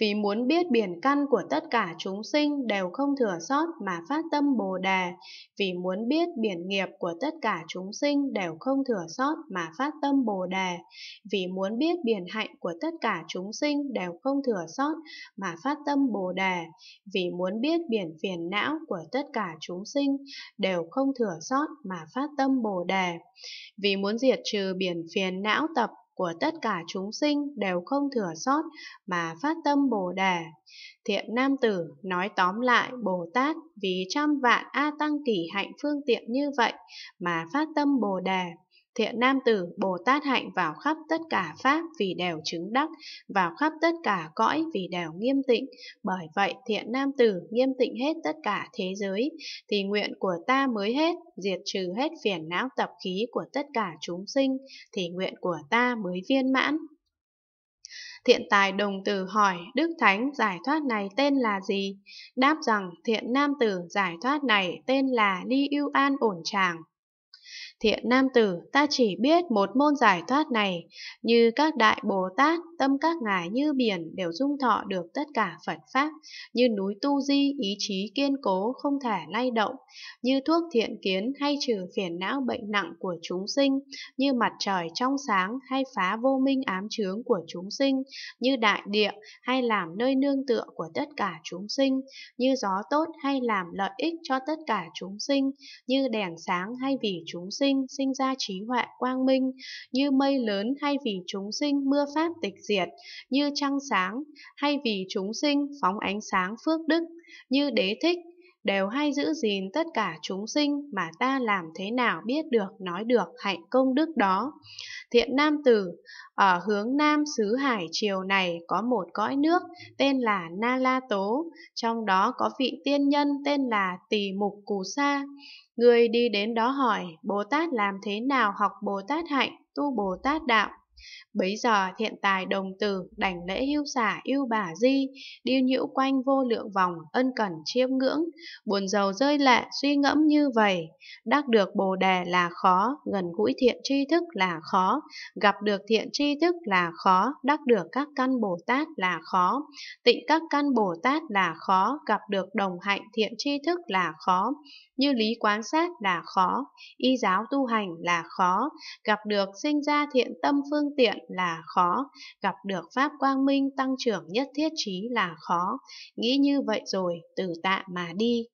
vì muốn biết biển căn của tất cả chúng sinh đều không thừa sót mà phát tâm Bồ Đề, vì muốn biết biển nghiệp của tất cả chúng sinh đều không thừa sót mà phát tâm Bồ Đề, vì muốn biết biển hạnh của tất cả chúng sinh đều không thừa sót mà phát tâm Bồ Đề, vì muốn biết biển phiền não của tất cả chúng sinh đều không thừa sót mà phát tâm Bồ Đề, vì muốn diệt trừ biển phiền não tập của tất cả chúng sinh đều không thừa sót mà phát tâm Bồ Đề. Thiện Nam Tử nói tóm lại Bồ Tát vì trăm vạn A Tăng Kỳ hạnh phương tiện như vậy mà phát tâm Bồ Đề Thiện nam tử Bồ Tát hạnh vào khắp tất cả pháp vì đều chứng đắc, vào khắp tất cả cõi vì đều nghiêm tịnh. Bởi vậy thiện nam tử nghiêm tịnh hết tất cả thế giới, thì nguyện của ta mới hết, diệt trừ hết phiền não tập khí của tất cả chúng sinh, thì nguyện của ta mới viên mãn. Thiện tài đồng tử hỏi Đức Thánh giải thoát này tên là gì? Đáp rằng thiện nam tử giải thoát này tên là Ly Yêu An Ổn Tràng. Thiện nam tử, ta chỉ biết một môn giải thoát này, như các đại Bồ Tát, tâm các ngài như biển đều dung thọ được tất cả Phật Pháp, như núi tu di, ý chí kiên cố, không thể lay động, như thuốc thiện kiến hay trừ phiền não bệnh nặng của chúng sinh, như mặt trời trong sáng hay phá vô minh ám chướng của chúng sinh, như đại địa hay làm nơi nương tựa của tất cả chúng sinh, như gió tốt hay làm lợi ích cho tất cả chúng sinh, như đèn sáng hay vì chúng sinh, sinh sinh ra trí huệ quang minh, như mây lớn hay vì chúng sinh mưa pháp tịch diệt, như trăng sáng hay vì chúng sinh phóng ánh sáng phước đức, như đế thích đều hay giữ gìn tất cả chúng sinh mà ta làm thế nào biết được nói được hạnh công đức đó. Thiện Nam Tử, ở hướng Nam xứ Hải Triều này có một cõi nước tên là Na La Tố, trong đó có vị tiên nhân tên là Tỳ Mục Cù Sa. Người đi đến đó hỏi, Bồ Tát làm thế nào học Bồ Tát hạnh, tu Bồ Tát đạo? Bấy giờ thiện tài đồng tử đảnh lễ hưu xả yêu bà di, đi nhiễu quanh vô lượng vòng, ân cần chiêm ngưỡng, buồn giàu rơi lệ, suy ngẫm như vậy. Đắc được bồ đề là khó, gần gũi thiện tri thức là khó, gặp được thiện tri thức là khó, đắc được các căn Bồ Tát là khó, tịnh các căn Bồ Tát là khó, gặp được đồng hạnh thiện tri thức là khó, như lý quán sát là khó, y giáo tu hành là khó, gặp được sinh ra thiện tâm phương phương tiện là khó, gặp được Pháp quang minh tăng trưởng nhất thiết trí là khó. Nghĩ như vậy rồi, từ tạ mà đi,